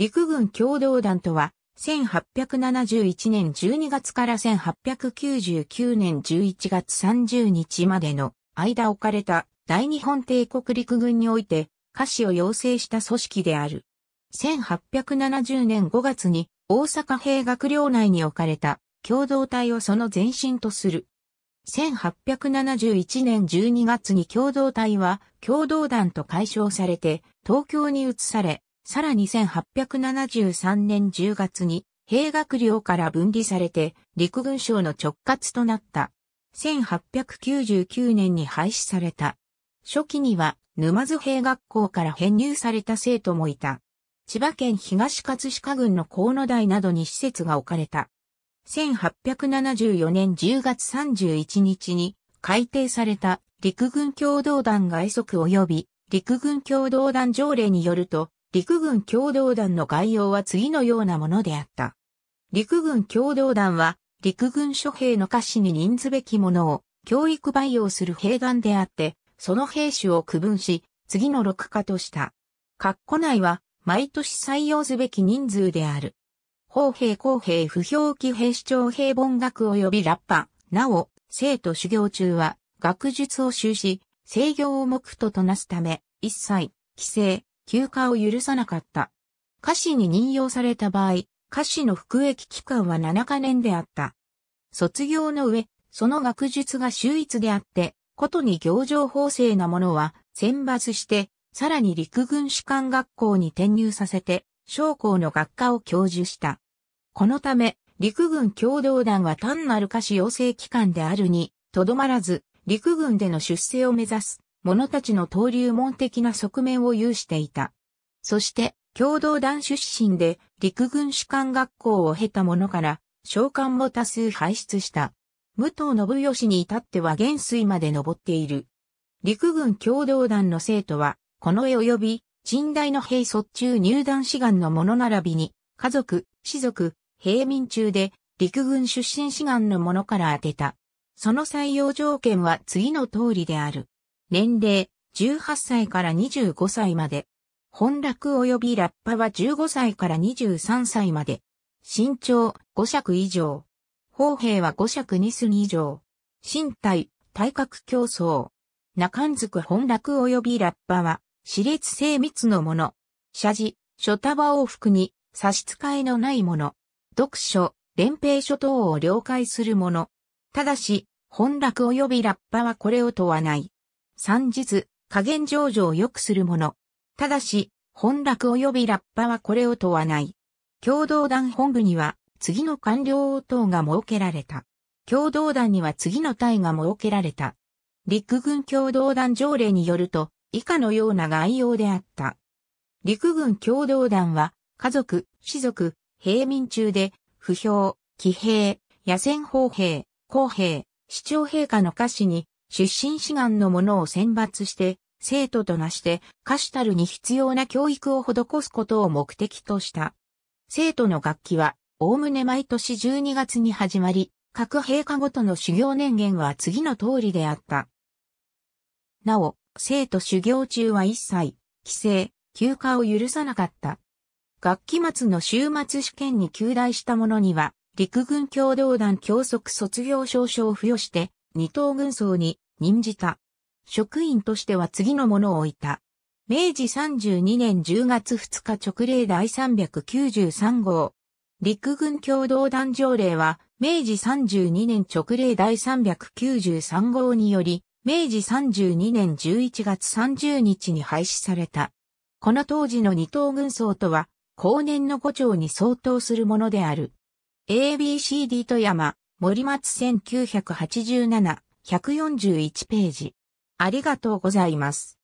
陸軍共同団とは、1871年12月から1899年11月30日までの間置かれた大日本帝国陸軍において、下詞を要請した組織である。1870年5月に大阪兵学寮内に置かれた共同体をその前身とする。1871年12月に共同体は共同団と解消されて東京に移されさらに1873年10月に兵学寮から分離されて陸軍省の直轄となった。1899年に廃止された。初期には沼津兵学校から編入された生徒もいた。千葉県東葛飾郡の河野台などに施設が置かれた。1874年10月31日に改定された陸軍共同団外則及び陸軍共同団条例によると、陸軍共同団の概要は次のようなものであった。陸軍共同団は、陸軍諸兵の下詞に任ずべきものを教育培養する兵団であって、その兵種を区分し、次の6課とした。括弧内は、毎年採用すべき人数である。砲兵公兵不表記兵士長兵本学及びラッパ、なお、生徒修行中は、学術を修し、制御を目ととなすため、一切、規制、休暇を許さなかった。歌詞に任用された場合、歌詞の服役期間は7カ年であった。卒業の上、その学術が秀逸であって、ことに行情法制なものは選抜して、さらに陸軍士官学校に転入させて、将校の学科を教授した。このため、陸軍共同団は単なる歌詞養成機関であるに、とどまらず、陸軍での出世を目指す者たちの登竜門的な側面を有していた。そして、共同団出身で陸軍士官学校を経た者から、召喚も多数輩出した。武藤信義に至っては元帥まで登っている。陸軍共同団の生徒は、この絵及び、近代の兵卒中入団志願の者並びに、家族、士族、平民中で、陸軍出身志願の者から当てた。その採用条件は次の通りである。年齢、18歳から25歳まで。本落及びラッパは15歳から23歳まで。身長5尺以上。砲兵は5尺2寸以上。身体、体格競争。中んずく本落及びラッパは、熾烈精密のもの。謝辞、書束往復に差し支えのないもの。読書、連兵書等を了解するもの。ただし、本落及びラッパはこれを問わない。三日、加減上場を良くするもの。ただし、本落及びラッパはこれを問わない。共同団本部には、次の官僚応答が設けられた。共同団には次の隊が設けられた。陸軍共同団条例によると、以下のような概要であった。陸軍共同団は、家族、士族、平民中で、不評、騎兵、野戦砲兵、公兵、市長陛下の歌詞に、出身志願の者を選抜して、生徒となして、歌手たるに必要な教育を施すことを目的とした。生徒の楽器は、おおむね毎年12月に始まり、各陛下ごとの修行年限は次の通りであった。なお、生徒修行中は一切、規制、休暇を許さなかった。学期末の週末試験に休大した者には、陸軍共同団教則卒業証書を付与して、二等軍曹に任じた。職員としては次のものを置いた。明治32年10月2日直令第393号。陸軍共同団条例は、明治32年直令第393号により、明治32年11月30日に廃止された。この当時の二等軍曹とは、後年の五長に相当するものである。ABCD と山、森松1987、141ページ。ありがとうございます。